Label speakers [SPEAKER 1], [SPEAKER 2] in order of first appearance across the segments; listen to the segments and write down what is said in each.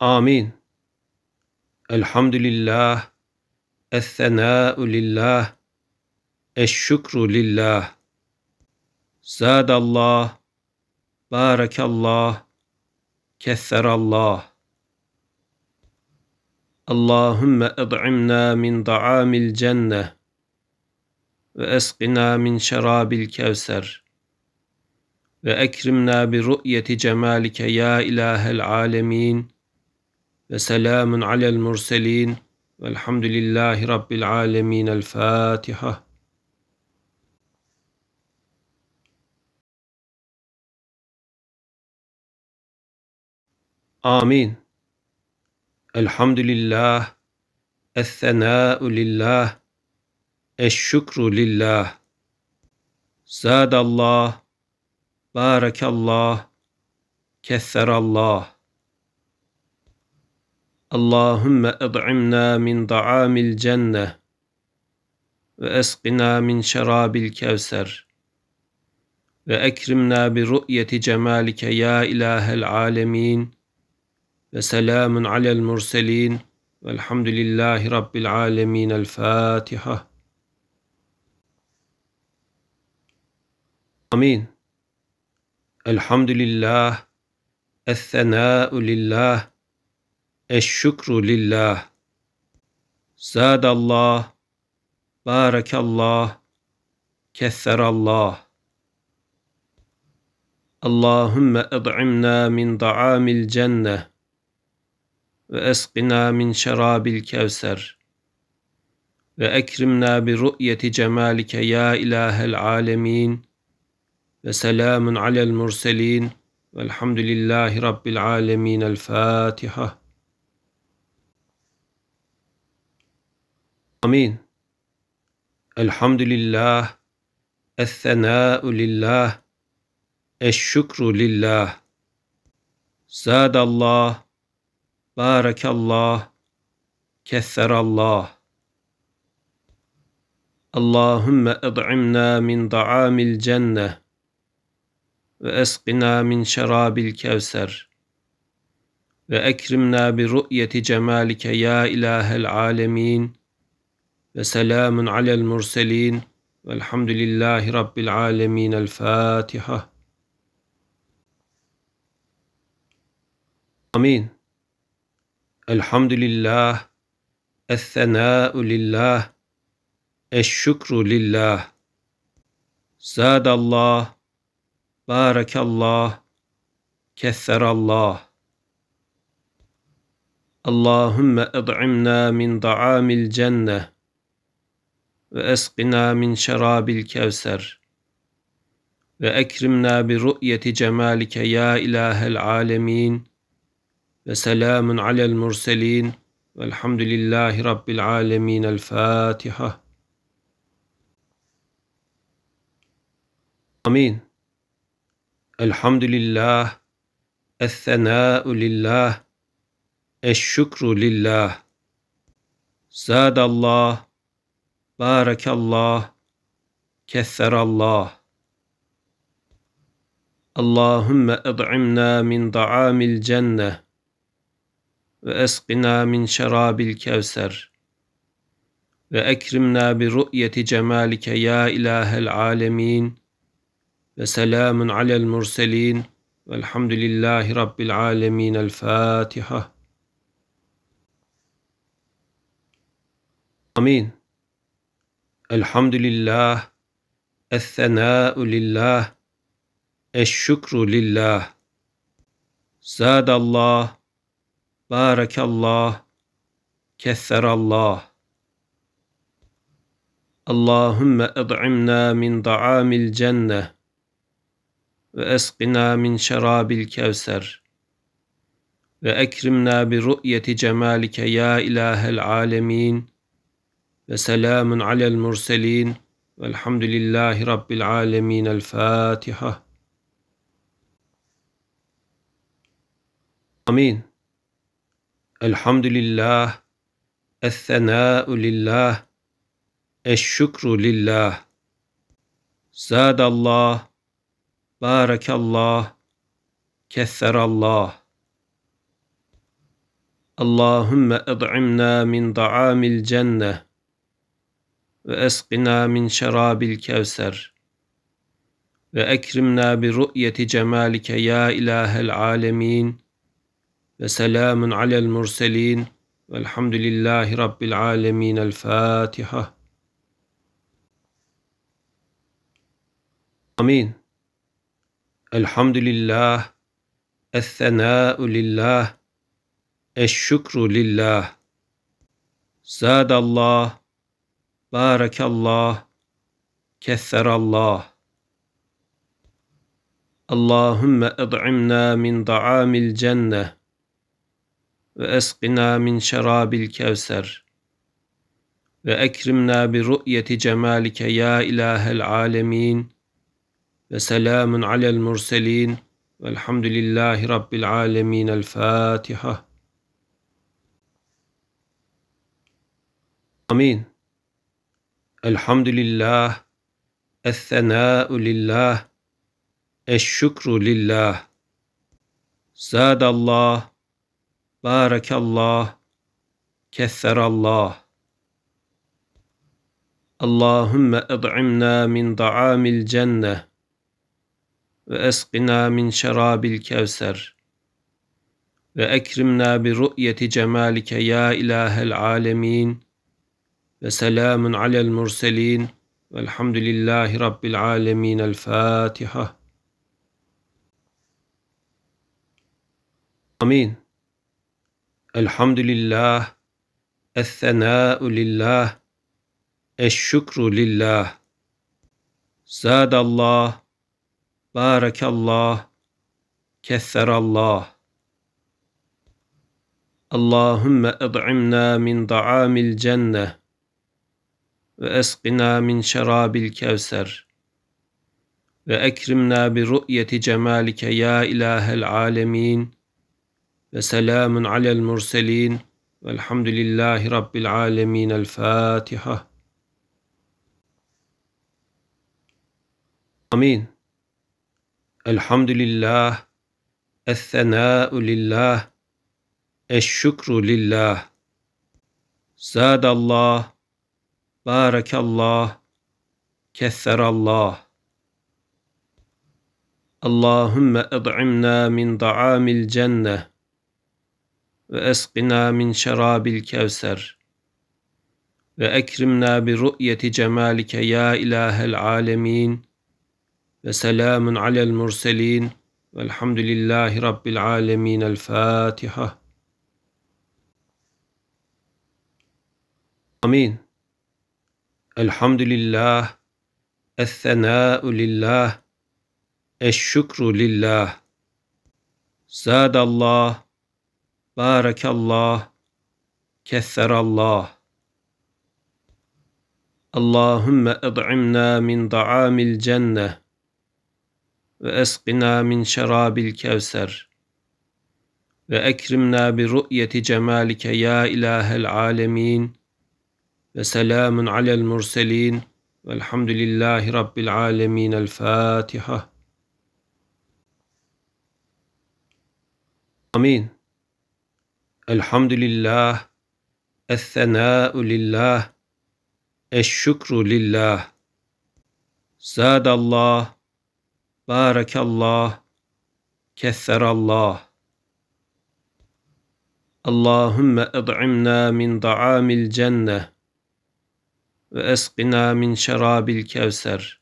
[SPEAKER 1] Amin. Elhamdülillah. Es-senâ'u lillah. Eşşükru lillah. Zadallah. Barakallah. Kesserallah. Allahümme ed'imna min da'amil cenne ve esqina min şerabil kevser ve ekrimna bi ru'yeti cemalike ya ilahel alemin.'' وسلام على المرسلين والحمد لله رب العالمين الفاتحه آمين الحمد لله الثناء لله الشكر لله زاد الله بارك الله كثر الله اللهم اطعمنا من طعام الجنة وأسقنا من شراب الكوثر وأكرمنا برؤية جمالك يا إله العالمين وسلام على المرسلين والحمد لله رب العالمين الفاتحة آمين الحمد لله الثناء لله Eşşükru lillah. Zadallah. Barakallah. Kesserallah. Allahümme ed'imna min da'amil cenne ve esqina min şerabil kevser ve ekrimna bi ru'yeti cemalike ya ilahel alemin ve selamun alel murselin velhamdülillahi rabbil alemin el Fatiha Amin. Elhamdülillah. Es-senâ'u lillah. Eş-şükru lillah. Zâdallah. Bârekallah. Kesserallah. اللهم اطعمنا من طعام الجنه واسقنا من ve الكوثر واكرمنا برؤيه جمالك ya اله العالمين ve selamun alel murselin velhamdülillahi rabbil alemin el Fatiha. Amin. Elhamdülillah, es-senâ'u lillah, eş-şükru lillah. Zadallah, barakallah, kesserallah. Allahümme ed'imna min da'amil cenneh ve esqina min şerabil kevser ve ekrimna bi ru'yeti cemalike ya ilahel alemin ve selamun alel murselin velhamdülillahi rabbil alemin el Fatiha Amin Elhamdülillah Es-senâ'u lillah Eşşükrü lillah Zâdallah بارك الله كثر الله اللهم اطعمنا من طعام الجنه واسقنا من شراب الكوثر واكرمنا برؤيه جمالك يا اله العالمين وسلام على المرسلين والحمد لله رب العالمين الفاتحه امين Elhamdülillah. Es-senâ'u lillah. Eş-şükru lillah. Zâdallah. Bârekallah. Kesserallah. اللهم اطعمنا من طعام الجنه واسقنا من شراب الكوثر واكرمنا برؤيه جمالك يا اله العالمين وسلام على المرسلين والحمد لله رب العالمين الفاتحة آمين الحمد لله الثناء لله الشكر لله زاد الله بارك الله كثر الله اللهم اطعمنا من طعام الجنه وأسقنا من شراب الكوثر وأكرمنا برؤية جمالك يا إله العالمين وسلام على المرسلين والحمد لله رب العالمين الفاتحة آمين الحمد لله الثناء لله الشكر لله زاد الله بارك الله كثر الله اللهم اطعمنا من طعام الجنه واسقنا من شراب الكوثر واكرمنا برؤيه جمالك يا اله العالمين وسلام على المرسلين والحمد لله رب العالمين الفاتحه امين Elhamdülillah, Es-senâ'u lillah, Eş-şükru lillah. Zâdallah, Bârekallah, Kesserallah. Allahümme ed'imna min da'amil cenne ve esqina min şerabil kevser ve ekrimna bi ru'yeti cemalike ya ilahel alemin.'' وسلام على المرسلين والحمد لله رب العالمين الفاتحة آمين الحمد لله الثناء لله الشكر لله زاد الله بارك الله كثر الله اللهم اطعمنا من طعام الجنه وأسقنا من شراب الكوثر وأكرمنا برؤية جمالك يا إله العالمين وسلام على المرسلين والحمد لله رب العالمين الفاتحة آمين الحمد لله الثناء لله الشكر لله زاد الله بارك الله كثر الله اللهم أطعمنا من طعام الجنة وأسقنا من شراب الكوثر وأكرمنا برؤية جمالك يا إله العالمين وسلام على المرسلين والحمد لله رب العالمين الفاتحة آمين Elhamdülillah, Es-senâ'u lillah, Eş-şükru lillah. Zâdallah, Bârekallah, Kesserallah. Allahümme ed'imna min da'amil cenne ve esqina min şerabil kevser ve ekrimna bi ru'yeti cemalike ya ilahel alemin.'' ve selamun alel murselin velhamdülillahi rabbil alemin el Fatiha. Amin. Elhamdülillah. Es-senâ'u lillah. Eş-şükru lillah. Zadallah. Barakallah. Kesserallah. Allahümme ed'imna min da'amil cenneh. واسقنا من شراب الكوثر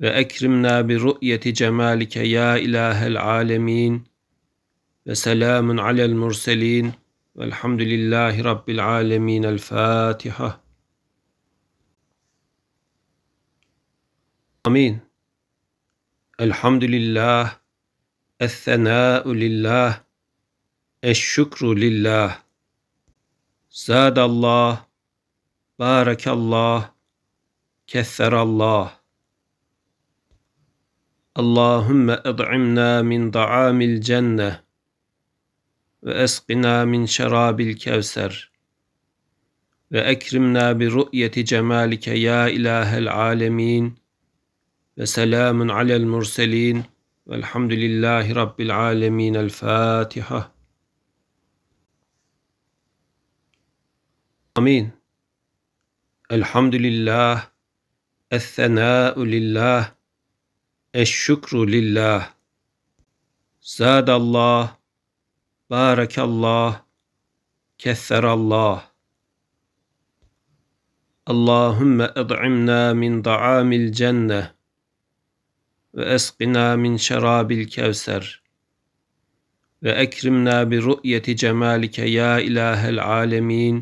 [SPEAKER 1] واكرمنا برؤيه جمالك يا اله العالمين وسلام على المرسلين والحمد لله رب العالمين الفاتحه امين الحمد لله الثناء لله الشكر لله زاد الله بارك الله كثر الله اللهم اطعمنا من طعام الجنه واسقنا من شراب الكوثر واكرمنا برؤيه جمالك يا اله العالمين وسلام على المرسلين والحمد لله رب العالمين الفاتحه امين Elhamdülillah. Es-senâ'u lillah. Eş-şükru lillah. Zâdallah. Bârekallah. Kesserallah. اللهم اطعمنا من طعام الجنه واسقنا من شراب الكوثر واكرمنا برؤيه جمالك يا اله العالمين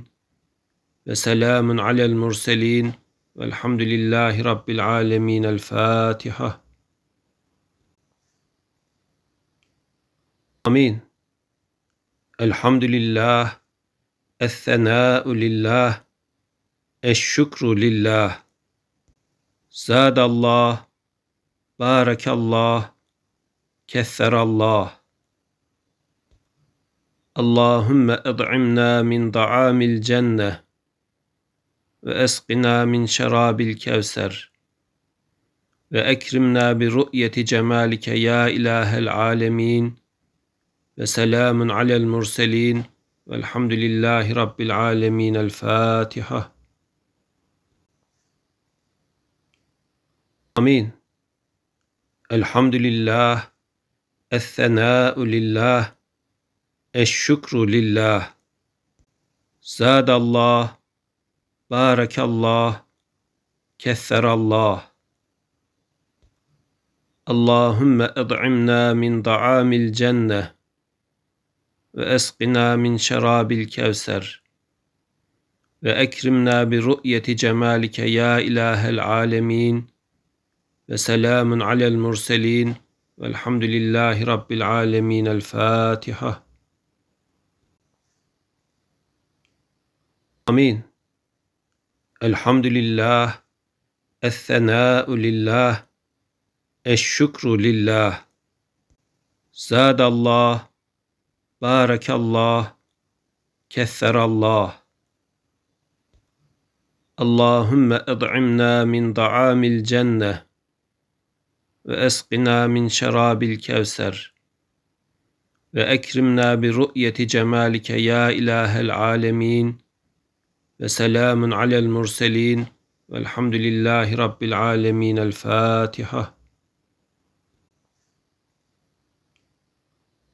[SPEAKER 1] وسلام على المرسلين والحمد لله رب العالمين الفاتحة آمين الحمد لله الثناء لله الشكر لله زاد الله بارك الله كثر الله اللهم اطعمنا من طعام الجنه وأسقنا من شراب الكوثر وأكرمنا برؤية جمالك يا إله العالمين وسلام على المرسلين والحمد لله رب العالمين الفاتحة آمين الحمد لله الثناء لله الشكر لله زاد الله بارك الله كثر الله اللهم اطعمنا من طعام الجنه واسقنا من شراب الكوثر وأكرمنا برؤية جمالك يا إله العالمين وسلام على المرسلين والحمد لله رب العالمين الفاتحة آمين Elhamdülillah, Es-senâ'u lillah, Eş-şükru lillah. Zâdallah, Bârekallah, Kesserallah. Allahümme ed'imna min da'amil cenne ve esqina min şerabil kevser ve ekrimna bi ru'yeti cemalike ya ilahel alemin.'' وسلام على المرسلين والحمد لله رب العالمين الفاتحة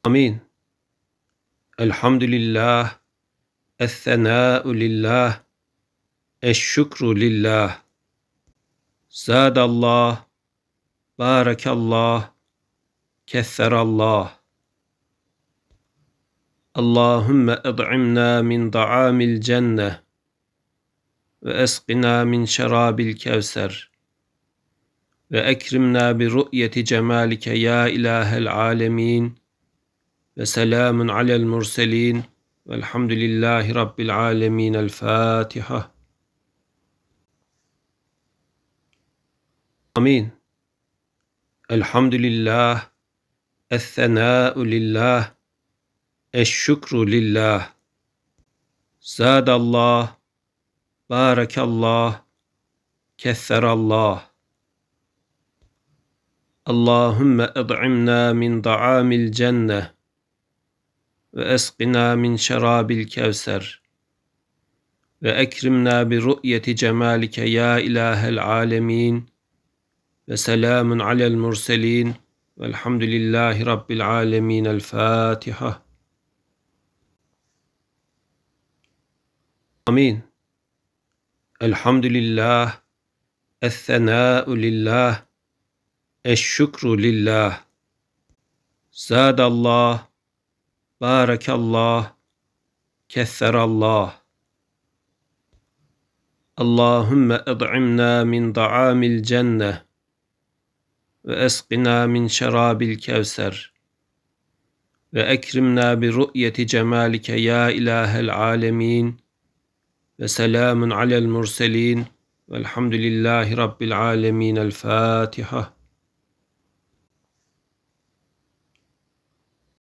[SPEAKER 1] آمين الحمد لله الثناء لله الشكر لله زاد الله بارك الله كثر الله اللهم اطعمنا من طعام الجنه وأسقنا من شراب الكوثر وأكرمنا برؤية جمالك يا إله العالمين وسلام على المرسلين والحمد لله رب العالمين الفاتحة آمين الحمد لله الثناء لله الشكر لله زاد الله بارك الله كثر الله اللهم أطعمنا من طعام الجنة وأسقنا من شراب الكوثر وأكرمنا برؤية جمالك يا إله العالمين وسلام على المرسلين والحمد لله رب العالمين الفاتحة آمين Elhamdülillah, Es-senâ'u lillah, Eş-şükru lillah. Zâdallah, Bârekallah, Kesserallah. Allahümme ed'imna min da'amil cenne ve esqina min şerabil kevser ve ekrimna bi ru'yeti cemalike ya ilahel alemin.'' وسلام على المرسلين والحمد لله رب العالمين الفاتحه